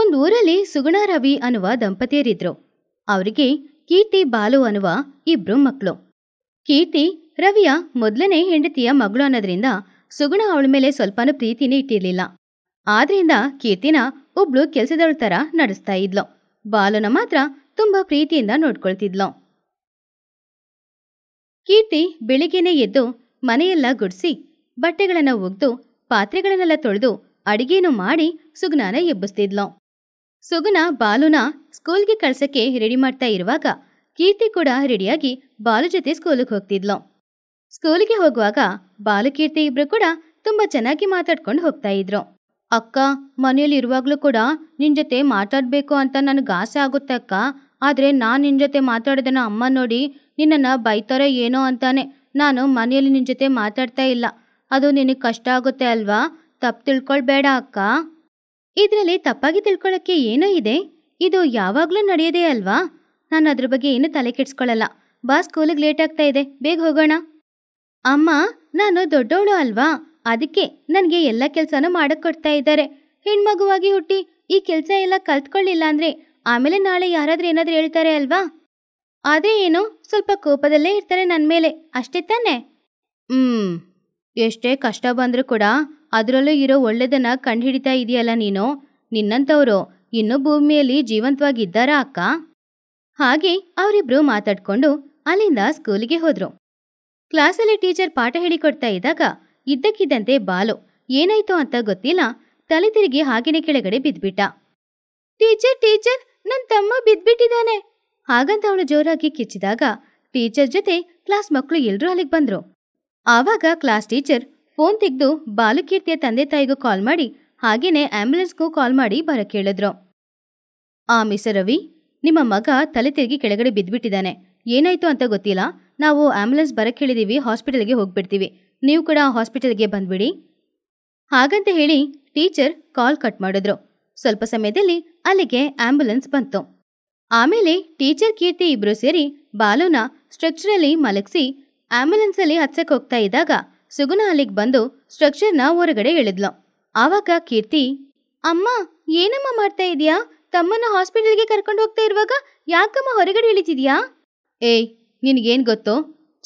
ಒಂದು ಊರಲ್ಲಿ ಸುಗುಣ ರವಿ ಅನ್ನುವ ದಂಪತಿಯರಿದ್ರು ಅವರಿಗೆ ಕೀರ್ತಿ ಬಾಲು ಅನ್ನುವ ಇಬ್ರು ಮಕ್ಕಳು ಕೀರ್ತಿ ರವಿಯ ಮೊದಲನೇ ಹೆಂಡತಿಯ ಮಗಳು ಅನ್ನೋದ್ರಿಂದ ಸುಗುಣ ಅವಳ ಮೇಲೆ ಸ್ವಲ್ಪನೂ ಪ್ರೀತಿನೇ ಇಟ್ಟಿರಲಿಲ್ಲ ಆದ್ರಿಂದ ಕೀರ್ತಿನ ಒಬ್ಳು ಕೆಲಸದವಳ ಥರ ನಡೆಸ್ತಾ ಇದ್ಲು ಬಾಲನ ಮಾತ್ರ ತುಂಬಾ ಪ್ರೀತಿಯಿಂದ ನೋಡ್ಕೊಳ್ತಿದ್ಲು ಕೀರ್ತಿ ಬೆಳಿಗ್ಗೆನೆ ಎದ್ದು ಮನೆಯೆಲ್ಲ ಗುಡಿಸಿ ಬಟ್ಟೆಗಳನ್ನ ಒಗ್ದು ಪಾತ್ರೆಗಳನ್ನೆಲ್ಲ ತೊಳೆದು ಅಡಿಗೆನೂ ಮಾಡಿ ಸುಗ್ನಾನ ಎಬ್ಬಿಸ್ತಿದ್ಲು ಸುಗುಣ ಬಾಲುನ ಸ್ಕೂಲ್ಗೆ ಕಳ್ಸಕ್ಕೆ ರೆಡಿ ಮಾಡ್ತಾ ಇರುವಾಗ ಕೀರ್ತಿ ಕೂಡ ರೆಡಿಯಾಗಿ ಬಾಲು ಜೊತೆ ಸ್ಕೂಲಿಗೆ ಹೋಗ್ತಿದ್ಲು ಸ್ಕೂಲಿಗೆ ಹೋಗುವಾಗ ಬಾಲು ಕೀರ್ತಿ ಇಬ್ರು ಕೂಡ ತುಂಬಾ ಚೆನ್ನಾಗಿ ಮಾತಾಡ್ಕೊಂಡು ಹೋಗ್ತಾ ಇದ್ರು ಅಕ್ಕ ಮನೆಯಲ್ಲಿ ಇರುವಾಗ್ಲೂ ಕೂಡ ನಿನ್ ಜೊತೆ ಮಾತಾಡಬೇಕು ಅಂತ ನನಗೆ ಆಸೆ ಆಗುತ್ತೆ ಅಕ್ಕ ಆದರೆ ನಾನು ನಿನ್ನ ಜೊತೆ ಮಾತಾಡೋದನ್ನ ಅಮ್ಮ ನೋಡಿ ನಿನ್ನನ್ನು ಬೈತಾರೋ ಏನೋ ಅಂತಾನೆ ನಾನು ಮನೆಯಲ್ಲಿ ನಿನ್ನ ಜೊತೆ ಮಾತಾಡ್ತಾ ಇಲ್ಲ ಅದು ನಿನಗೆ ಕಷ್ಟ ಆಗುತ್ತೆ ಅಲ್ವಾ ತಪ್ಪು ತಿಳ್ಕೊಳ್ಬೇಡ ಅಕ್ಕ ಇದರಲ್ಲಿ ತಪ್ಪಾಗಿ ತಿಳ್ಕೊಳ್ಳೋಕ್ಕೆ ಏನೋ ಇದೆ ಇದು ಯಾವಾಗಲೂ ನಡೆಯೋದೇ ಅಲ್ವಾ ನಾನು ಅದ್ರ ಬಗ್ಗೆ ಏನೂ ತಲೆ ಕೆಡ್ಸ್ಕೊಳ್ಳಲ್ಲ ಬಾ ಸ್ಕೂಲಿಗೆ ಲೇಟ್ ಆಗ್ತಾ ಇದೆ ಬೇಗ ಹೋಗೋಣ ಅಮ್ಮ ನಾನು ದೊಡ್ಡವಳು ಅಲ್ವಾ ಅದಕ್ಕೆ ನನಗೆ ಎಲ್ಲ ಕೆಲಸನೂ ಮಾಡಕ್ಕೆ ಕೊಡ್ತಾ ಇದ್ದಾರೆ ಹೆಣ್ಮಗುವಾಗಿ ಹುಟ್ಟಿ ಈ ಕೆಲಸ ಎಲ್ಲ ಕಲ್ತ್ಕೊಳ್ಳಿಲ್ಲ ಅಂದರೆ ಆಮೇಲೆ ನಾಳೆ ಯಾರಾದರೂ ಏನಾದರೂ ಹೇಳ್ತಾರೆ ಅಲ್ವಾ ಆದರೆ ಏನು ಸ್ವಲ್ಪ ಕೋಪದಲ್ಲೇ ಇರ್ತಾರೆ ನನ್ನ ಮೇಲೆ ಅಷ್ಟೇ ತಾನೆ ಹ್ಞೂ ಎಷ್ಟೇ ಕಷ್ಟ ಬಂದರೂ ಕೂಡ ಅದರಲ್ಲೂ ಇರೋ ಒಳ್ಳೆದನ್ನ ಕಂಡುಹಿಡಿತಾ ಇದೆಯಲ್ಲ ನೀನು ನಿನ್ನಂಥವ್ರು ಇನ್ನೂ ಭೂಮಿಯಲ್ಲಿ ಜೀವಂತವಾಗಿದ್ದಾರಾ ಅಕ್ಕ ಹಾಗೆ ಅವರಿಬ್ರು ಮಾತಾಡ್ಕೊಂಡು ಅಲ್ಲಿಂದ ಸ್ಕೂಲಿಗೆ ಹೋದ್ರು ಕ್ಲಾಸಲ್ಲಿ ಟೀಚರ್ ಪಾಠ ಹೇಳಿಕೊಡ್ತಾ ಇದ್ದಾಗ ಇದ್ದಕ್ಕಿದ್ದಂತೆ ಬಾಲು ಏನಾಯ್ತು ಅಂತ ಗೊತ್ತಿಲ್ಲ ತಲೆ ತಿರುಗಿ ಹಾಗೆನೆ ಕೆಳಗಡೆ ಬಿದ್ಬಿಟ್ಟ ಟೀಚರ್ ಟೀಚರ್ ನನ್ ತಮ್ಮ ಬಿದ್ಬಿಟ್ಟಿದ್ದಾನೆ ಹಾಗಂತ ಅವಳು ಜೋರಾಗಿ ಕಿಚ್ಚಿದಾಗ ಟೀಚರ್ ಜೊತೆ ಕ್ಲಾಸ್ ಮಕ್ಕಳು ಎಲ್ಲರೂ ಅಲ್ಲಿಗೆ ಬಂದ್ರು ಆವಾಗ ಕ್ಲಾಸ್ ಟೀಚರ್ ಫೋನ್ ತೆಗೆದು ಬಾಲಕೀರ್ತಿಯ ತಂದೆ ತಾಯಿಗೂ ಕಾಲ್ ಮಾಡಿ ಹಾಗೇನೆ ಆಂಬ್ಯುಲೆನ್ಸ್ಗೂ ಕಾಲ್ ಮಾಡಿ ಬರ ಕೇಳಿದ್ರು ಆ ಮಿಸ್ ರವಿ ನಿಮ್ಮ ಮಗ ತಲೆ ತಿರುಗಿ ಕೆಳಗಡೆ ಬಿದ್ದುಬಿಟ್ಟಿದ್ದಾನೆ ಏನಾಯ್ತು ಅಂತ ಗೊತ್ತಿಲ್ಲ ನಾವು ಆಂಬ್ಯುಲೆನ್ಸ್ ಬರಕ್ಕೆ ಹೇಳಿದೀವಿ ಹಾಸ್ಪಿಟಲ್ಗೆ ಹೋಗ್ಬಿಡ್ತೀವಿ ನೀವು ಕೂಡ ಹಾಸ್ಪಿಟಲ್ಗೆ ಬಂದ್ಬಿಡಿ ಹಾಗಂತ ಹೇಳಿ ಟೀಚರ್ ಕಾಲ್ ಕಟ್ ಮಾಡಿದ್ರು ಸ್ವಲ್ಪ ಸಮಯದಲ್ಲಿ ಅಲ್ಲಿಗೆ ಆಂಬ್ಯುಲೆನ್ಸ್ ಬಂತು ಆಮೇಲೆ ಟೀಚರ್ ಕೀರ್ತಿ ಇಬ್ರು ಸೇರಿ ಬಾಲುನ ಸ್ಟ್ರಕ್ಚರಲ್ಲಿ ಮಲಗಿಸಿ ಆಂಬ್ಯುಲೆನ್ಸಲ್ಲಿ ಹತ್ಸಕ್ಕೆ ಹೋಗ್ತಾ ಇದ್ದಾಗ ಸುಗುಣ ಅಲ್ಲಿಗೆ ಬಂದು ಸ್ಟ್ರಕ್ಚರ್ನ ಹೊರಗಡೆ ಎಳಿದ್ಲು ಆವಾಗ ಕೀರ್ತಿ ಅಮ್ಮ ಏನಮ್ಮ ಮಾಡ್ತಾ ಇದೀಯಾ ತಮ್ಮನ್ನ ಹಾಸ್ಪಿಟಲ್ಗೆ ಕರ್ಕೊಂಡು ಹೋಗ್ತಾ ಇರುವಾಗ ಯಾಕಮ್ಮ ಹೊರಗಡೆ ಇಳಿತಿದ್ಯಾ ಏಯ್ ನಿನಗೇನ್ ಗೊತ್ತೋ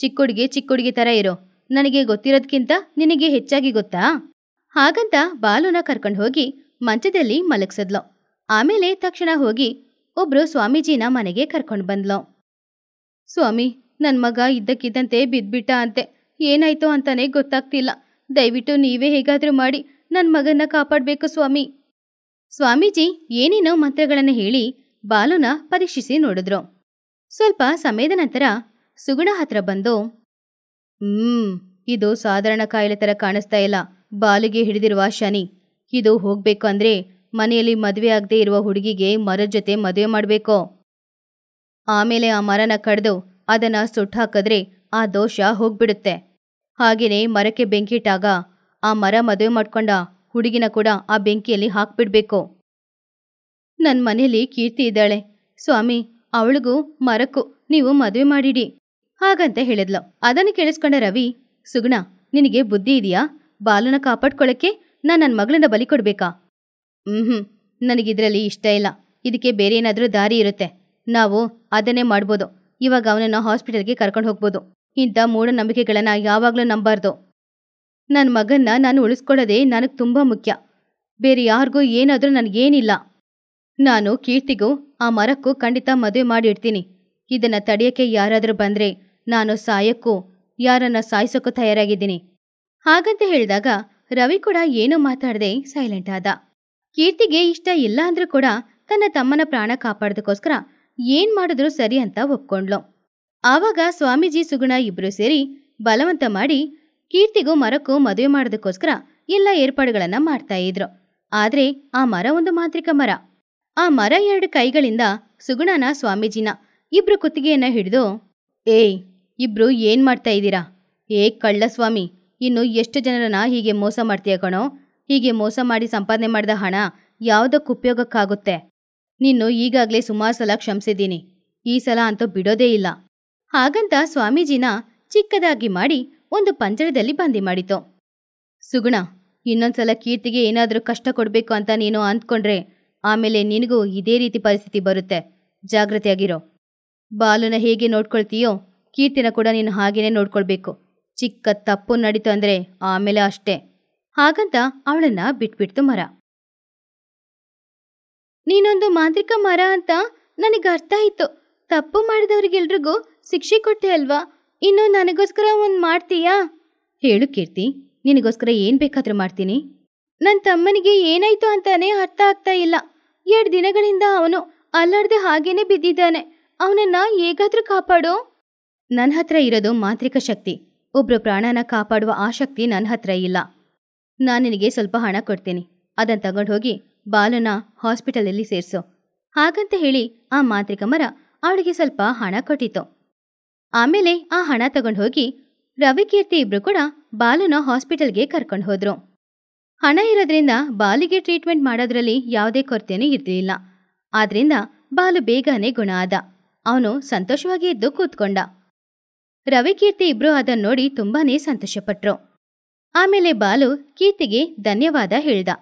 ಚಿಕ್ಕ ಹುಡುಗಿ ಚಿಕ್ಕ ಹುಡುಗಿ ತರ ಇರೋ ನನಗೆ ಗೊತ್ತಿರೋದ್ಕಿಂತ ನಿನಗೆ ಹೆಚ್ಚಾಗಿ ಗೊತ್ತಾ ಹಾಗಂತ ಬಾಲುನ ಕರ್ಕೊಂಡು ಹೋಗಿ ಮಂಚದಲ್ಲಿ ಮಲಗಿಸಿದ್ಲು ಆಮೇಲೆ ತಕ್ಷಣ ಹೋಗಿ ಒಬ್ರು ಸ್ವಾಮೀಜಿನ ಮನೆಗೆ ಕರ್ಕೊಂಡು ಬಂದ್ಲು ಸ್ವಾಮಿ ನನ್ನ ಮಗ ಇದ್ದಕ್ಕಿದ್ದಂತೆ ಬಿದ್ಬಿಟ್ಟ ಅಂತೆ ಏನಾಯ್ತು ಅಂತಾನೆ ಗೊತ್ತಾಗ್ತಿಲ್ಲ ದಯವಿಟ್ಟು ನೀವೇ ಹೇಗಾದರೂ ಮಾಡಿ ನನ್ನ ಮಗನ್ನ ಕಾಪಾಡಬೇಕು ಸ್ವಾಮಿ ಸ್ವಾಮೀಜಿ ಏನೇನೋ ಮಂತ್ರಗಳನ್ನು ಹೇಳಿ ಬಾಲುನ ಪರೀಕ್ಷಿಸಿ ನೋಡಿದ್ರು ಸ್ವಲ್ಪ ಸಮಯದ ನಂತರ ಸುಗುಣ ಹತ್ರ ಬಂದು ಹ್ಮ್ ಇದು ಸಾಧಾರಣ ಕಾಯಿಲೆ ಥರ ಕಾಣಿಸ್ತಾ ಇಲ್ಲ ಬಾಲಿಗೆ ಹಿಡಿದಿರುವ ಶನಿ ಇದು ಹೋಗ್ಬೇಕು ಅಂದ್ರೆ ಮನೆಯಲ್ಲಿ ಮದುವೆ ಆಗದೆ ಇರುವ ಹುಡುಗಿಗೆ ಮರದ ಜೊತೆ ಮದುವೆ ಮಾಡಬೇಕು ಆಮೇಲೆ ಆ ಮರನ ಕಡ್ದು ಅದನ್ನ ಸುಟ್ಟು ಹಾಕಿದ್ರೆ ಆ ದೋಷ ಹೋಗ್ಬಿಡುತ್ತೆ ಹಾಗೆಯೇ ಮರಕ್ಕೆ ಬೆಂಕಿ ಇಟ್ಟಾಗ ಆ ಮರ ಮದುವೆ ಮಾಡ್ಕೊಂಡ ಹುಡುಗಿನ ಕೂಡ ಆ ಬೆಂಕಿಯಲ್ಲಿ ಹಾಕ್ಬಿಡ್ಬೇಕು ನನ್ನ ಮನೆಯಲ್ಲಿ ಕೀರ್ತಿ ಇದ್ದಾಳೆ ಸ್ವಾಮಿ ಅವಳಿಗೂ ಮರಕ್ಕೂ ನೀವು ಮದುವೆ ಮಾಡಿಡಿ ಹಾಗಂತ ಹೇಳಿದ್ಲು ಅದನ್ನು ಕೇಳಿಸ್ಕೊಂಡ ರವಿ ಸುಗುಣ ನಿನಗೆ ಬುದ್ಧಿ ಇದೆಯಾ ಬಾಲನ ಕಾಪಾಡ್ಕೊಳ್ಳೋಕ್ಕೆ ನಾನು ನನ್ನ ಮಗಳನ್ನ ಬಲಿ ಕೊಡ್ಬೇಕಾ ಹ್ಞೂ ನನಗಿದ್ರಲ್ಲಿ ಇಷ್ಟ ಇಲ್ಲ ಇದಕ್ಕೆ ಬೇರೆ ಏನಾದರೂ ದಾರಿ ಇರುತ್ತೆ ನಾವು ಅದನ್ನೇ ಮಾಡ್ಬೋದು ಇವಾಗ ಅವನನ್ನು ಹಾಸ್ಪಿಟಲ್ಗೆ ಕರ್ಕೊಂಡು ಹೋಗ್ಬೋದು ಇಂಥ ಮೂಢನಂಬಿಕೆಗಳನ್ನ ಯಾವಾಗಲೂ ನಂಬಾರ್ದು ನನ್ನ ಮಗನ್ನ ನಾನು ಉಳಿಸ್ಕೊಳ್ಳೋದೇ ನನಗೆ ತುಂಬ ಮುಖ್ಯ ಬೇರೆ ಯಾರಿಗೂ ಏನಾದರೂ ನನಗೇನಿಲ್ಲ ನಾನು ಕೀರ್ತಿಗೂ ಆ ಮರಕ್ಕೂ ಖಂಡಿತ ಮದುವೆ ಮಾಡಿಡ್ತೀನಿ ಇದನ್ನು ತಡೆಯೋಕ್ಕೆ ಯಾರಾದರೂ ಬಂದರೆ ನಾನು ಸಾಯಕ್ಕೂ ಯಾರನ್ನ ಸಾಯಿಸೋಕ್ಕೂ ತಯಾರಾಗಿದ್ದೀನಿ ಹಾಗಂತ ಹೇಳಿದಾಗ ರವಿ ಕೂಡ ಏನೂ ಮಾತಾಡದೆ ಸೈಲೆಂಟ್ ಆದ ಕೀರ್ತಿಗೆ ಇಷ್ಟ ಇಲ್ಲ ಅಂದ್ರೂ ಕೂಡ ತನ್ನ ತಮ್ಮನ ಪ್ರಾಣ ಕಾಪಾಡೋದಕ್ಕೋಸ್ಕರ ಏನು ಮಾಡಿದ್ರೂ ಸರಿ ಅಂತ ಒಪ್ಕೊಂಡ್ಲು ಆವಾಗ ಸ್ವಾಮೀಜಿ ಸುಗುಣ ಇಬ್ಬರು ಸೇರಿ ಬಲವಂತ ಮಾಡಿ ಕೀರ್ತಿಗೂ ಮರಕ್ಕೂ ಮದುವೆ ಮಾಡೋದಕ್ಕೋಸ್ಕರ ಎಲ್ಲ ಏರ್ಪಾಡುಗಳನ್ನ ಮಾಡ್ತಾ ಇದ್ರು ಆದ್ರೆ ಆ ಮರ ಒಂದು ಮಾಂತ್ರಿಕ ಮರ ಆ ಮರ ಎರಡು ಕೈಗಳಿಂದ ಸುಗುಣನ ಸ್ವಾಮೀಜಿನ ಇಬ್ರು ಕುತ್ತಿಗೆಯನ್ನ ಹಿಡಿದು ಏಯ್ ಇಬ್ರು ಏನ್ ಮಾಡ್ತಾ ಇದ್ದೀರಾ ಏ ಕಳ್ಳ ಸ್ವಾಮಿ ಇನ್ನು ಎಷ್ಟು ಜನರನ್ನ ಹೀಗೆ ಮೋಸ ಮಾಡ್ತೀಯ ಕಣೋ ಹೀಗೆ ಮೋಸ ಮಾಡಿ ಸಂಪಾದನೆ ಮಾಡಿದ ಹಣ ಯಾವುದಕ್ಕೂ ಉಪಯೋಗಕ್ಕಾಗುತ್ತೆ ನಿನ್ನು ಈಗಾಗಲೇ ಸುಮಾರು ಸಲ ಕ್ಷಮಿಸಿದ್ದೀನಿ ಈ ಸಲ ಅಂತೂ ಬಿಡೋದೇ ಇಲ್ಲ ಹಾಗಂತ ಸ್ವಾಮೀಜಿನ ಚಿಕ್ಕದಾಗಿ ಮಾಡಿ ಒಂದು ಪಂಜರದಲ್ಲಿ ಬಂದಿ ಮಾಡಿತು ಸುಗುಣ ಇನ್ನೊಂದ್ಸಲ ಕೀರ್ತಿಗೆ ಏನಾದರೂ ಕಷ್ಟ ಕೊಡಬೇಕು ಅಂತ ನೀನು ಅಂದ್ಕೊಂಡ್ರೆ ಆಮೇಲೆ ನಿನಗೂ ಇದೇ ರೀತಿ ಪರಿಸ್ಥಿತಿ ಬರುತ್ತೆ ಜಾಗೃತಿಯಾಗಿರೋ ಬಾಲನ ಹೇಗೆ ನೋಡ್ಕೊಳ್ತೀಯೋ ಕೀರ್ತಿನ ಕೂಡ ನೀನು ಹಾಗೇನೆ ನೋಡ್ಕೊಳ್ಬೇಕು ಚಿಕ್ಕ ತಪ್ಪು ನಡೀತು ಅಂದರೆ ಆಮೇಲೆ ಅಷ್ಟೇ ಹಾಗಂತ ಅವಳನ್ನ ಬಿಟ್ಬಿಡ್ತು ಮರ ನೀನೊಂದು ಮಾಂತ್ರಿಕ ಮರ ಅಂತ ನನಗೆ ಅರ್ಥ ಆಯ್ತು ತಪ್ಪು ಮಾಡಿದವರಿಗೆಲ್ರಿಗೂ ಶಿಕ್ಷೆ ಕೊಟ್ಟೆ ಅಲ್ವಾ ಇನ್ನು ನನಗೋಸ್ಕರ ಒಂದು ಮಾಡ್ತೀಯಾ ಹೇಳು ಕೀರ್ತಿ ನಿನಗೋಸ್ಕರ ಏನು ಬೇಕಾದರೂ ಮಾಡ್ತೀನಿ ನನ್ನ ತಮ್ಮನಿಗೆ ಏನಾಯ್ತು ಅಂತಾನೆ ಅರ್ಥ ಆಗ್ತಾ ಇಲ್ಲ ಎರಡು ದಿನಗಳಿಂದ ಅವನು ಅಲ್ಲಾಡದೆ ಹಾಗೇನೆ ಬಿದ್ದಿದ್ದಾನೆ ಅವನನ್ನ ಹೇಗಾದ್ರೂ ಕಾಪಾಡು ನನ್ನ ಹತ್ರ ಇರೋದು ಮಾಂತ್ರಿಕ ಶಕ್ತಿ ಒಬ್ರು ಪ್ರಾಣನ ಕಾಪಾಡುವ ಆ ಶಕ್ತಿ ನನ್ನ ಹತ್ರ ಇಲ್ಲ ನಾನು ನಿನಗೆ ಸ್ವಲ್ಪ ಹಣ ಕೊಡ್ತೀನಿ ಅದನ್ನು ತಗೊಂಡು ಹೋಗಿ ಬಾಲನ ಹಾಸ್ಪಿಟಲಲ್ಲಿ ಸೇರಿಸು ಹಾಗಂತ ಹೇಳಿ ಆ ಮಾಂತ್ರಿಕ ಮರ ಅವಳಿಗೆ ಸ್ವಲ್ಪ ಹಣ ಕೊಟ್ಟಿತು ಆಮೇಲೆ ಆ ಹಣ ತಗೊಂಡು ಹೋಗಿ ರವಿಕೀರ್ತಿ ಇಬ್ರು ಕೂಡ ಬಾಲನ ಹಾಸ್ಪಿಟಲ್ಗೆ ಕರ್ಕೊಂಡು ಹೋದ್ರು ಹಣ ಇರೋದ್ರಿಂದ ಬಾಲಿಗೆ ಟ್ರೀಟ್ಮೆಂಟ್ ಮಾಡೋದ್ರಲ್ಲಿ ಯಾವುದೇ ಕೊರತೆಯೂ ಇರಲಿಲ್ಲ ಆದ್ರಿಂದ ಬಾಲು ಬೇಗನೆ ಗುಣ ಆದ ಅವನು ಸಂತೋಷವಾಗಿ ಎದ್ದು ಕೂತ್ಕೊಂಡ ರವಿಕೀರ್ತಿ ಇಬ್ರು ಅದನ್ನ ನೋಡಿ ತುಂಬಾನೇ ಸಂತೋಷಪಟ್ರು ಆಮೇಲೆ ಬಾಲು ಕೀರ್ತಿಗೆ ಧನ್ಯವಾದ ಹೇಳ್ದ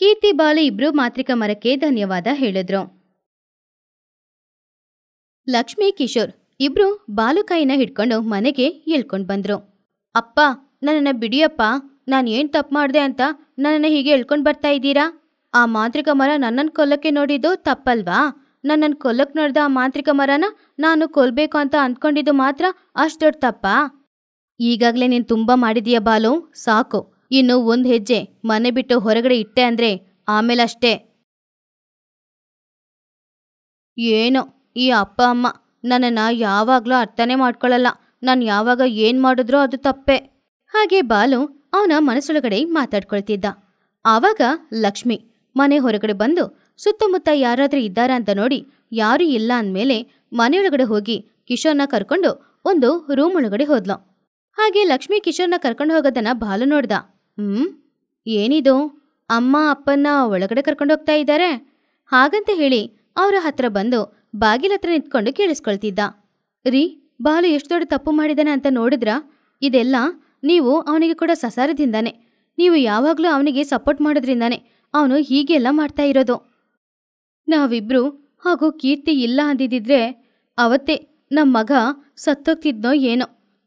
ಕೀರ್ತಿ ಬಾಲು ಇಬ್ರು ಮಾತ್ರಿಕ ಮರಕ್ಕೆ ಧನ್ಯವಾದ ಹೇಳಿದ್ರು ಲಕ್ಷ್ಮೀ ಕಿಶೋರ್ ಇಬ್ರು ಬಾಲುಕಾಯಿನ ಹಿಡ್ಕೊಂಡು ಮನೆಗೆ ಎಳ್ಕೊಂಡು ಬಂದ್ರು ಅಪ್ಪ ನನ್ನನ್ನು ಬಿಡಿಯಪ್ಪ ನಾನು ಏನು ತಪ್ಪು ಮಾಡಿದೆ ಅಂತ ನನ್ನನ್ನು ಹೀಗೆ ಎಳ್ಕೊಂಡು ಬರ್ತಾ ಇದ್ದೀರಾ ಆ ಮಾಂತ್ರಿಕ ಮರ ನನ್ನನ್ನು ಕೊಲ್ಲಕ್ಕೆ ನೋಡಿದ್ದು ತಪ್ಪಲ್ವಾ ನನ್ನನ್ನು ಕೊಲ್ಲಕ್ಕೆ ನೋಡಿದ ಆ ಮಾಂತ್ರಿಕ ಮರನ ನಾನು ಕೊಲ್ಲಬೇಕು ಅಂತ ಅಂದ್ಕೊಂಡಿದ್ದು ಮಾತ್ರ ಅಷ್ಟು ದೊಡ್ಡ ತಪ್ಪ ಈಗಾಗಲೇ ನೀನು ತುಂಬ ಮಾಡಿದೀಯ ಬಾಲು ಸಾಕು ಇನ್ನು ಒಂದು ಹೆಜ್ಜೆ ಮನೆ ಬಿಟ್ಟು ಹೊರಗಡೆ ಇಟ್ಟೆ ಅಂದರೆ ಆಮೇಲಷ್ಟೇ ಏನೋ ಈ ಅಪ್ಪ ಅಮ್ಮ ನನ್ನನ್ನು ಯಾವಾಗಲೂ ಅರ್ಥನೇ ಮಾಡ್ಕೊಳ್ಳಲ್ಲ ನಾನು ಯಾವಾಗ ಏನು ಮಾಡಿದ್ರೂ ಅದು ತಪ್ಪೆ ಹಾಗೆ ಬಾಲು ಅವನ ಮನಸ್ಸೊಳಗಡೆ ಮಾತಾಡ್ಕೊಳ್ತಿದ್ದ ಆವಾಗ ಲಕ್ಷ್ಮಿ ಮನೆ ಹೊರಗಡೆ ಬಂದು ಸುತ್ತಮುತ್ತ ಯಾರಾದರೂ ಇದ್ದಾರಾ ಅಂತ ನೋಡಿ ಯಾರೂ ಇಲ್ಲ ಅಂದಮೇಲೆ ಮನೆಯೊಳಗಡೆ ಹೋಗಿ ಕಿಶೋರ್ನ ಕರ್ಕೊಂಡು ಒಂದು ರೂಮ್ ಒಳಗಡೆ ಹೋದ್ಲು ಹಾಗೆ ಲಕ್ಷ್ಮಿ ಕಿಶೋರ್ನ ಕರ್ಕೊಂಡು ಹೋಗೋದನ್ನ ಬಾಲು ನೋಡ್ದ ಹ್ಮ್ ಏನಿದು ಅಮ್ಮ ಅಪ್ಪನ ಒಳಗಡೆ ಕರ್ಕೊಂಡು ಹೋಗ್ತಾ ಇದ್ದಾರೆ ಹಾಗಂತ ಹೇಳಿ ಅವರ ಹತ್ರ ಬಂದು ಬಾಗಿಲತ್ರ ನಿಂತ್ಕೊಂಡು ಕೇಳಿಸ್ಕೊಳ್ತಿದ್ದ ರೀ ಬಾಲು ಎಷ್ಟು ದೊಡ್ಡ ತಪ್ಪು ಮಾಡಿದಾನೆ ಅಂತ ನೋಡಿದ್ರ ಇದೆಲ್ಲ ನೀವು ಅವನಿಗೆ ಕೂಡ ಸಸಾರದಿಂದಾನೆ ನೀವು ಯಾವಾಗಲೂ ಅವನಿಗೆ ಸಪೋರ್ಟ್ ಮಾಡೋದ್ರಿಂದಾನೆ ಅವನು ಹೀಗೆಲ್ಲ ಮಾಡ್ತಾ ಇರೋದು ನಾವಿಬ್ರು ಹಾಗೂ ಕೀರ್ತಿ ಇಲ್ಲ ಅಂದಿದ್ದಿದ್ರೆ ಅವತ್ತೇ ನಮ್ಮ ಮಗ ಸತ್ತೋಗ್ತಿದ್ನೋ ಏನೋ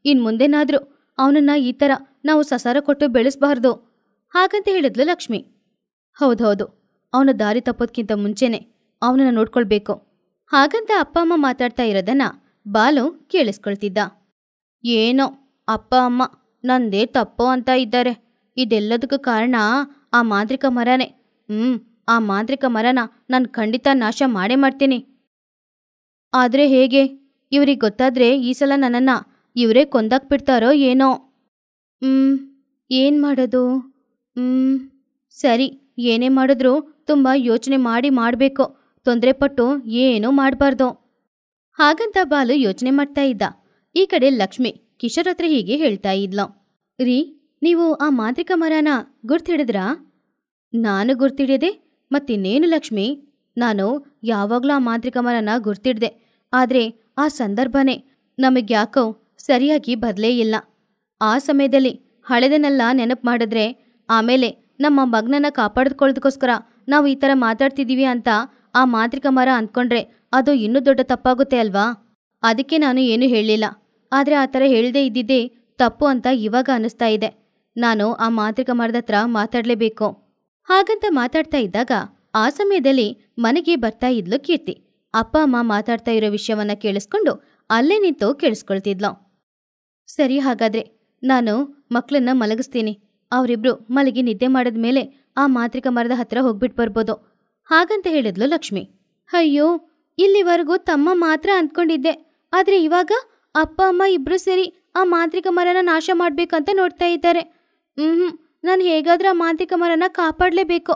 ಇನ್ನು ಮುಂದೆನಾದರೂ ಅವನನ್ನು ಈ ಥರ ನಾವು ಸಸಾರ ಕೊಟ್ಟು ಬೆಳೆಸಬಾರ್ದು ಹಾಗಂತ ಹೇಳಿದ್ಲು ಲಕ್ಷ್ಮಿ ಹೌದೌದು ಅವನ ದಾರಿ ತಪ್ಪೋದ್ಕಿಂತ ಮುಂಚೆನೇ ಅವನನ್ನು ನೋಡ್ಕೊಳ್ಬೇಕು ಹಾಗಂತ ಅಪ್ಪ ಅಮ್ಮ ಮಾತಾಡ್ತಾ ಇರೋದನ್ನ ಬಾಲು ಕೇಳಿಸ್ಕೊಳ್ತಿದ್ದ ಏನೋ ಅಪ್ಪ ಅಮ್ಮ ನಂದೇ ತಪ್ಪೋ ಅಂತ ಇದ್ದಾರೆ ಇದೆಲ್ಲದಕ್ಕೂ ಕಾರಣ ಆ ಮಾಂತ್ರಿಕ ಮರನೇ ಹ್ಮ್ ಆ ಮಾಂತ್ರಿಕ ಮರನ ನಾನು ಖಂಡಿತ ನಾಶ ಮಾಡೇ ಮಾಡ್ತೀನಿ ಆದರೆ ಹೇಗೆ ಇವ್ರಿಗೆ ಗೊತ್ತಾದ್ರೆ ಈ ಸಲ ನನ್ನನ್ನು ಇವರೇ ಬಿಡ್ತಾರೋ ಏನೋ ಹ್ಮ್ ಏನು ಮಾಡೋದು ಹ್ಮ್ ಸರಿ ಏನೇ ಮಾಡಿದ್ರು ತುಂಬ ಯೋಚನೆ ಮಾಡಿ ಮಾಡಬೇಕು ತೊಂದರೆ ಪಟ್ಟು ಏನೂ ಮಾಡಬಾರ್ದು ಹಾಗಂತ ಬಾಲು ಯೋಚನೆ ಮಾಡ್ತಾ ಇದ್ದ ಈ ಕಡೆ ಲಕ್ಷ್ಮಿ ಕಿಶೋರ್ ಹತ್ರ ಹೀಗೆ ಹೇಳ್ತಾ ಇದ್ಲು ರೀ ನೀವು ಆ ಮಾಂತ್ರಿಕ ಮರನ ಗುರ್ತಿಡಿದ್ರಾ ನಾನು ಗುರ್ತಿಡಿದೆ ಮತ್ತಿನ್ನೇನು ಲಕ್ಷ್ಮಿ ನಾನು ಯಾವಾಗ್ಲೂ ಆ ಮಾಂತ್ರಿಕ ಮರನ ಗುರ್ತಿಡ್ದೆ ಆದರೆ ಆ ಸಂದರ್ಭನೇ ನಮಗ್ಯಾಕೋ ಸರಿಯಾಗಿ ಬದಲೇ ಇಲ್ಲ ಆ ಸಮಯದಲ್ಲಿ ಹಳೆದನ್ನೆಲ್ಲ ನೆನಪು ಮಾಡಿದ್ರೆ ಆಮೇಲೆ ನಮ್ಮ ಮಗ್ನನ್ನ ಕಾಪಾಡಿದ್ಕೊಳ್ಳೋದಕ್ಕೋಸ್ಕರ ನಾವು ಈ ಥರ ಮಾತಾಡ್ತಿದ್ದೀವಿ ಅಂತ ಆ ಮಾಂತ್ರಿಕ ಮರ ಅಂದ್ಕೊಂಡ್ರೆ ಅದು ಇನ್ನೂ ದೊಡ್ಡ ತಪ್ಪಾಗುತ್ತೆ ಅಲ್ವಾ ಅದಕ್ಕೆ ನಾನು ಏನು ಹೇಳಲಿಲ್ಲ ಆದರೆ ಆ ಥರ ಹೇಳದೇ ಇದ್ದಿದ್ದೇ ತಪ್ಪು ಅಂತ ಇವಾಗ ಅನಿಸ್ತಾ ಇದೆ ನಾನು ಆ ಮಾಂತ್ರಿಕ ಮರದ ಹತ್ರ ಮಾತಾಡಲೇಬೇಕು ಹಾಗಂತ ಮಾತಾಡ್ತಾ ಇದ್ದಾಗ ಆ ಸಮಯದಲ್ಲಿ ಮನೆಗೆ ಬರ್ತಾ ಇದ್ಲು ಕೀರ್ತಿ ಅಪ್ಪ ಅಮ್ಮ ಮಾತಾಡ್ತಾ ಇರೋ ವಿಷಯವನ್ನ ಕೇಳಿಸ್ಕೊಂಡು ಅಲ್ಲೇ ನಿಂತು ಕೇಳಿಸ್ಕೊಳ್ತಿದ್ಲು ಸರಿ ಹಾಗಾದ್ರೆ ನಾನು ಮಕ್ಕಳನ್ನ ಮಲಗಿಸ್ತೀನಿ ಅವರಿಬ್ರು ಮಲಗಿ ನಿದ್ದೆ ಮಾಡಿದ ಮೇಲೆ ಆ ಮಾಂತ್ರಿಕ ಮರದ ಹತ್ರ ಹೋಗ್ಬಿಟ್ಟು ಬರ್ಬೋದು ಹಾಗಂತ ಹೇಳಿದ್ಲು ಲಕ್ಷ್ಮಿ ಅಯ್ಯೋ ಇಲ್ಲಿವರೆಗೂ ತಮ್ಮ ಮಾತ್ರ ಅಂದ್ಕೊಂಡಿದ್ದೆ ಆದ್ರೆ ಇವಾಗ ಅಪ್ಪ ಅಮ್ಮ ಇಬ್ರು ಸೇರಿ ಆ ಮಾಂತ್ರಿಕ ಮರನ ನಾಶ ಮಾಡ್ಬೇಕಂತ ನೋಡ್ತಾ ಇದ್ದಾರೆ ಹ್ಞೂ ನಾನು ಹೇಗಾದರೂ ಆ ಮಾಂತ್ರಿಕ ಮರನ ಕಾಪಾಡಲೇಬೇಕು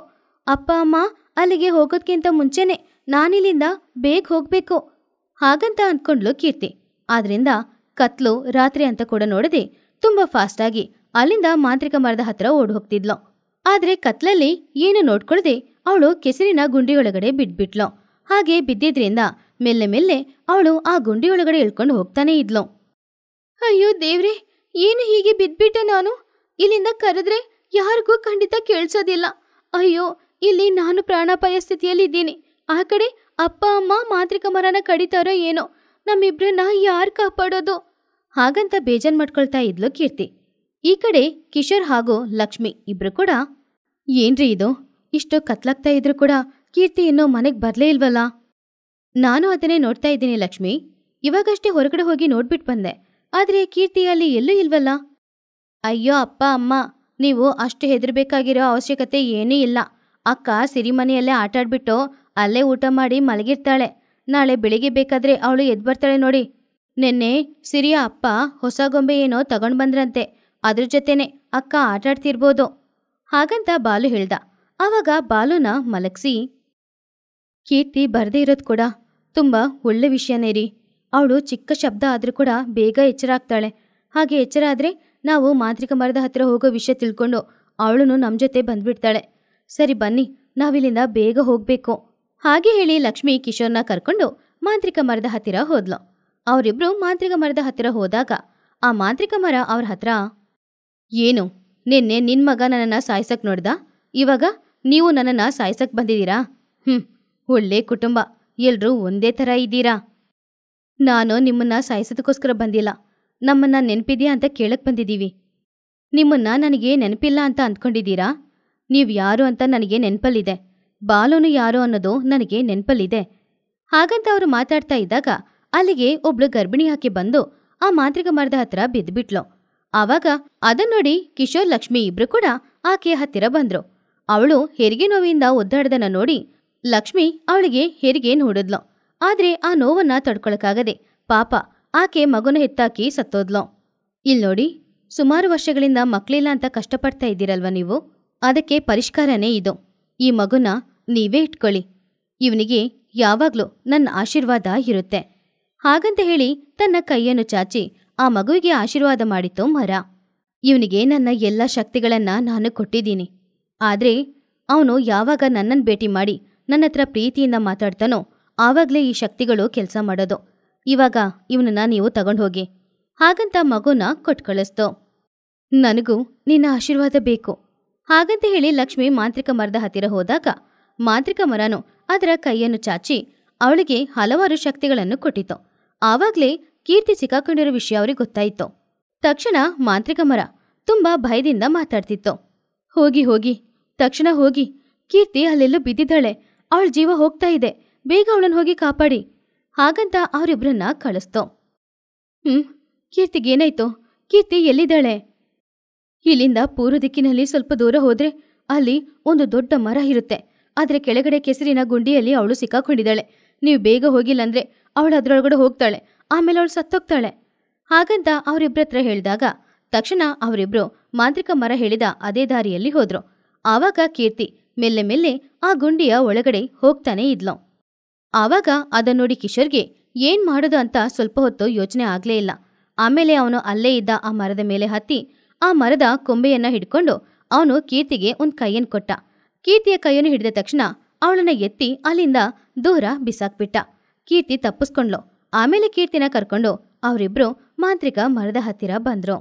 ಅಪ್ಪ ಅಮ್ಮ ಅಲ್ಲಿಗೆ ಹೋಗೋದ್ಕಿಂತ ಮುಂಚೆನೆ ನಾನಿಲ್ಲಿಂದ ಬೇಗ ಹೋಗ್ಬೇಕು ಹಾಗಂತ ಅಂದ್ಕೊಂಡ್ಲು ಕೀರ್ತಿ ಆದ್ರಿಂದ ಕತ್ಲು ರಾತ್ರಿ ಅಂತ ಕೂಡ ನೋಡದೆ ಫಾಸ್ಟ್ ಆಗಿ ಅಲ್ಲಿಂದ ಮಾಂತ್ರಿಕ ಮರದ ಹತ್ರ ಓಡ್ ಹೋಗ್ತಿದ್ಲು ಆದರೆ ಕತ್ಲಲ್ಲಿ ಏನು ನೋಡ್ಕೊಳ್ದೆ ಅವಳು ಕೆಸರಿನ ಗುಂಡಿಯೊಳಗಡೆ ಬಿದ್ಬಿಟ್ಲು ಹಾಗೆ ಬಿದ್ದಿದ್ರಿಂದ ಮೆಲ್ಲೆ ಮೆಲ್ಲೆ ಅವಳು ಆ ಗುಂಡಿಯೊಳಗಡೆ ಇಳ್ಕೊಂಡು ಹೋಗ್ತಾನೆ ಇದ್ಲು ಅಯ್ಯೋ ದೇವ್ರೆ ಏನು ಹೀಗೆ ಬಿದ್ಬಿಟ್ಟೆ ನಾನು ಇಲ್ಲಿಂದ ಕರೆದ್ರೆ ಯಾರಿಗೂ ಖಂಡಿತ ಕೇಳಿಸೋದಿಲ್ಲ ಅಯ್ಯೋ ಇಲ್ಲಿ ನಾನು ಪ್ರಾಣಾಪಾಯ ಸ್ಥಿತಿಯಲ್ಲಿ ಇದ್ದೀನಿ ಆ ಕಡೆ ಅಪ್ಪ ಅಮ್ಮ ಮಾಂತ್ರಿಕ ಮರನ ಕಡಿತಾರೋ ಏನೋ ನಮ್ಮಿಬ್ರನ್ನ ಯಾರು ಕಾಪಾಡೋದು ಹಾಗಂತ ಬೇಜಾನ್ ಮಾಡ್ಕೊಳ್ತಾ ಇದ್ಲು ಕೀರ್ತಿ ಈ ಕಡೆ ಕಿಶೋರ್ ಹಾಗೂ ಲಕ್ಷ್ಮಿ ಇಬ್ರು ಕೂಡ ಏನ್ರಿ ಇದು ಇಷ್ಟು ಕತ್ಲಾಗ್ತಾ ಇದ್ರೂ ಕೂಡ ಕೀರ್ತಿ ಇನ್ನೂ ಮನೆಗೆ ಬರಲೇ ಇಲ್ವಲ್ಲ ನಾನು ಅದನ್ನೇ ನೋಡ್ತಾ ಇದ್ದೀನಿ ಲಕ್ಷ್ಮಿ ಇವಾಗಷ್ಟೇ ಹೊರಗಡೆ ಹೋಗಿ ನೋಡ್ಬಿಟ್ಟು ಬಂದೆ ಆದರೆ ಕೀರ್ತಿ ಅಲ್ಲಿ ಎಲ್ಲೂ ಇಲ್ವಲ್ಲ ಅಯ್ಯೋ ಅಪ್ಪ ಅಮ್ಮ ನೀವು ಅಷ್ಟು ಹೆದರ್ಬೇಕಾಗಿರೋ ಅವಶ್ಯಕತೆ ಏನೂ ಇಲ್ಲ ಅಕ್ಕ ಸಿರಿಮನೆಯಲ್ಲೇ ಆಟಾಡ್ಬಿಟ್ಟು ಅಲ್ಲೇ ಊಟ ಮಾಡಿ ಮಲಗಿರ್ತಾಳೆ ನಾಳೆ ಬೆಳಿಗ್ಗೆ ಬೇಕಾದ್ರೆ ಅವಳು ಎದ್ದು ಬರ್ತಾಳೆ ನೋಡಿ ನಿನ್ನೆ ಸಿರಿಯ ಅಪ್ಪ ಹೊಸ ಗೊಂಬೆ ಏನೋ ತಗೊಂಡ್ಬಂದ್ರಂತೆ ಅದ್ರ ಜೊತೆನೆ ಅಕ್ಕ ಆಟಾಡ್ತಿರ್ಬೋದು ಹಾಗಂತ ಬಾಲು ಹೇಳ್ದ ಆವಾಗ ಬಾಲುನ ಮಲಗಿಸಿ ಕೀರ್ತಿ ಬರದೇ ಇರೋದು ಕೂಡ ತುಂಬ ಒಳ್ಳೆ ವಿಷಯನೇ ರೀ ಅವಳು ಚಿಕ್ಕ ಶಬ್ದ ಆದರೂ ಕೂಡ ಬೇಗ ಎಚ್ಚರ ಆಗ್ತಾಳೆ ಹಾಗೆ ಎಚ್ಚರ ಆದರೆ ನಾವು ಮಾಂತ್ರಿಕ ಮರದ ಹತ್ತಿರ ಹೋಗೋ ವಿಷಯ ತಿಳ್ಕೊಂಡು ಅವಳನ್ನು ನಮ್ಮ ಜೊತೆ ಬಂದ್ಬಿಡ್ತಾಳೆ ಸರಿ ಬನ್ನಿ ನಾವಿಲ್ಲಿಂದ ಬೇಗ ಹೋಗಬೇಕು ಹಾಗೆ ಹೇಳಿ ಲಕ್ಷ್ಮಿ ಕಿಶೋರ್ನ ಕರ್ಕೊಂಡು ಮಾಂತ್ರಿಕ ಮರದ ಹತ್ತಿರ ಹೋದ್ಲು ಅವರಿಬ್ರು ಮಾಂತ್ರಿಕ ಮರದ ಹತ್ತಿರ ಹೋದಾಗ ಆ ಮಾಂತ್ರಿಕ ಮರ ಅವ್ರ ಹತ್ರ ಏನು ನಿನ್ನೆ ನಿನ್ನ ಮಗ ನನ್ನನ್ನು ಸಾಯ್ಸಕ್ ನೋಡ್ದ ಇವಾಗ ನೀವು ನನ್ನನ್ನು ಸಾಯ್ಸಕ್ ಬಂದಿದ್ದೀರಾ ಹ್ಞೂ ಒಳ್ಳೆ ಕುಟುಂಬ ಎಲ್ಲರೂ ಒಂದೇ ಥರ ಇದ್ದೀರಾ ನಾನು ನಿಮ್ಮನ್ನ ಸಾಯಿಸೋದಕ್ಕೋಸ್ಕರ ಬಂದಿಲ್ಲ ನಮ್ಮನ್ನ ನೆನಪಿದೆಯಾ ಅಂತ ಕೇಳಕ್ಕೆ ಬಂದಿದ್ದೀವಿ ನಿಮ್ಮನ್ನ ನನಗೆ ನೆನಪಿಲ್ಲ ಅಂತ ಅಂದ್ಕೊಂಡಿದ್ದೀರಾ ನೀವು ಯಾರು ಅಂತ ನನಗೆ ನೆನಪಲ್ಲಿದೆ ಬಾಲೋನು ಯಾರು ಅನ್ನೋದು ನನಗೆ ನೆನಪಲ್ಲಿದೆ ಹಾಗಂತ ಅವರು ಮಾತಾಡ್ತಾ ಇದ್ದಾಗ ಅಲ್ಲಿಗೆ ಒಬ್ಳು ಗರ್ಭಿಣಿ ಹಾಕಿ ಬಂದು ಆ ಮಾಂತ್ರಿಕ ಮರದ ಹತ್ರ ಬಿದ್ದುಬಿಟ್ಲು ಆವಾಗ ಅದನ್ನೋಡಿ ಕಿಶೋರ್ ಲಕ್ಷ್ಮಿ ಇಬ್ರು ಕೂಡ ಆಕೆಯ ಹತ್ತಿರ ಬಂದ್ರು ಅವಳು ಹೆರಿಗೆ ನೋವಿಂದ ಒದ್ದಾಡ್ದನ ನೋಡಿ ಲಕ್ಷ್ಮಿ ಅವಳಿಗೆ ಹೆರಿಗೆ ನೋಡಿದ್ಲು ಆದರೆ ಆ ನೋವನ್ನ ತಡ್ಕೊಳಕ್ಕಾಗದೆ ಪಾಪ ಆಕೆ ಮಗುನ ಹೆತ್ತಾಕಿ ಸತ್ತೋದ್ಲು ಇಲ್ ನೋಡಿ ಸುಮಾರು ವರ್ಷಗಳಿಂದ ಮಕ್ಕಳಿಲ್ಲ ಅಂತ ಕಷ್ಟಪಡ್ತಾ ಇದ್ದೀರಲ್ವ ನೀವು ಅದಕ್ಕೆ ಪರಿಷ್ಕಾರನೇ ಇದು ಈ ಮಗುನ ನೀವೇ ಇಟ್ಕೊಳ್ಳಿ ಇವನಿಗೆ ಯಾವಾಗಲೂ ನನ್ನ ಆಶೀರ್ವಾದ ಇರುತ್ತೆ ಹಾಗಂತ ಹೇಳಿ ತನ್ನ ಕೈಯನ್ನು ಚಾಚಿ ಆ ಮಗುವಿಗೆ ಆಶೀರ್ವಾದ ಮಾಡಿತು ಮರ ಇವನಿಗೆ ನನ್ನ ಎಲ್ಲ ಶಕ್ತಿಗಳನ್ನ ನಾನು ಕೊಟ್ಟಿದ್ದೀನಿ ಆದರೆ ಅವನು ಯಾವಾಗ ನನ್ನನ್ನು ಭೇಟಿ ಮಾಡಿ ನನ್ನ ಹತ್ರ ಪ್ರೀತಿಯಿಂದ ಮಾತಾಡ್ತಾನೋ ಆವಾಗಲೇ ಈ ಶಕ್ತಿಗಳು ಕೆಲಸ ಮಾಡೋದು ಇವಾಗ ಇವನನ್ನ ನೀವು ತಗೊಂಡು ಹೋಗಿ ಹಾಗಂತ ಮಗುನ ಕೊಟ್ಟು ನನಗೂ ನಿನ್ನ ಆಶೀರ್ವಾದ ಬೇಕು ಹಾಗಂತ ಹೇಳಿ ಲಕ್ಷ್ಮಿ ಮಾಂತ್ರಿಕ ಮರದ ಹತ್ತಿರ ಹೋದಾಗ ಮಾಂತ್ರಿಕ ಮರನು ಅದರ ಕೈಯನ್ನು ಚಾಚಿ ಅವಳಿಗೆ ಹಲವಾರು ಶಕ್ತಿಗಳನ್ನು ಕೊಟ್ಟಿತು ಆವಾಗಲೇ ಕೀರ್ತಿ ಸಿಕ್ಕಾಕೊಂಡಿರೋ ವಿಷಯ ಅವ್ರಿಗೆ ಗೊತ್ತಾಯಿತು ತಕ್ಷಣ ಮಾಂತ್ರಿಕ ಮರ ತುಂಬಾ ಭಯದಿಂದ ಮಾತಾಡ್ತಿತ್ತು ಹೋಗಿ ಹೋಗಿ ತಕ್ಷಣ ಹೋಗಿ ಕೀರ್ತಿ ಅಲ್ಲೆಲ್ಲೂ ಬಿದ್ದಿದ್ದಾಳೆ ಅವಳ ಜೀವ ಹೋಗ್ತಾ ಇದೆ ಬೇಗ ಅವಳನ್ನು ಹೋಗಿ ಕಾಪಾಡಿ ಹಾಗಂತ ಅವರಿಬ್ಬರನ್ನ ಕಳಿಸ್ತೋ ಹ್ಮ್ ಕೀರ್ತಿಗೇನಾಯ್ತು ಕೀರ್ತಿ ಎಲ್ಲಿದ್ದಾಳೆ ಇಲ್ಲಿಂದ ಪೂರ್ವ ದಿಕ್ಕಿನಲ್ಲಿ ಸ್ವಲ್ಪ ದೂರ ಹೋದ್ರೆ ಅಲ್ಲಿ ಒಂದು ದೊಡ್ಡ ಮರ ಇರುತ್ತೆ ಆದ್ರೆ ಕೆಳಗಡೆ ಕೆಸರಿನ ಗುಂಡಿಯಲ್ಲಿ ಅವಳು ಸಿಕ್ಕಾಕೊಂಡಿದ್ದಾಳೆ ನೀವು ಬೇಗ ಹೋಗಿಲ್ಲ ಅಂದ್ರೆ ಅವಳು ಅದರೊಳಗಡೆ ಹೋಗ್ತಾಳೆ ಆಮೇಲೆ ಅವಳು ಸತ್ತೋಗ್ತಾಳೆ ಹಾಗಂತ ಅವರಿಬ್ಬರ ಹತ್ರ ಹೇಳಿದಾಗ ತಕ್ಷಣ ಅವರಿಬ್ರು ಮಾಂತ್ರಿಕ ಮರ ಹೇಳಿದ ಅದೇ ದಾರಿಯಲ್ಲಿ ಹೋದ್ರು ಆವಾಗ ಕೀರ್ತಿ ಮೆಲ್ಲೆ ಮೆಲ್ಲೆ ಆ ಗುಂಡಿಯ ಒಳಗಡೆ ಹೋಗ್ತಾನೆ ಇದ್ಲು ಆವಾಗ ಅದನ್ನೋಡಿ ಕಿಶೋರ್ಗೆ ಏನ್ ಮಾಡೋದು ಅಂತ ಸ್ವಲ್ಪ ಹೊತ್ತು ಯೋಚನೆ ಆಗ್ಲೇ ಇಲ್ಲ ಆಮೇಲೆ ಅವನು ಅಲ್ಲೇ ಇದ್ದ ಆ ಮರದ ಮೇಲೆ ಹತ್ತಿ ಆ ಮರದ ಕೊಂಬೆಯನ್ನ ಹಿಡ್ಕೊಂಡು ಅವನು ಕೀರ್ತಿಗೆ ಒಂದು ಕೈಯನ್ನು ಕೊಟ್ಟ ಕೀರ್ತಿಯ ಕೈಯನ್ನು ಹಿಡಿದ ತಕ್ಷಣ ಅವಳನ್ನ ಎತ್ತಿ ಅಲ್ಲಿಂದ ದೂರ ಬಿಸಾಕ್ಬಿಟ್ಟ ಕೀರ್ತಿ ತಪ್ಪಿಸ್ಕೊಂಡ್ಲು ಆಮೇಲೆ ಕೀರ್ತಿನ ಕರ್ಕೊಂಡು ಅವರಿಬ್ರು ಮಾಂತ್ರಿಕ ಮರದ ಹತ್ತಿರ ಬಂದ್ರು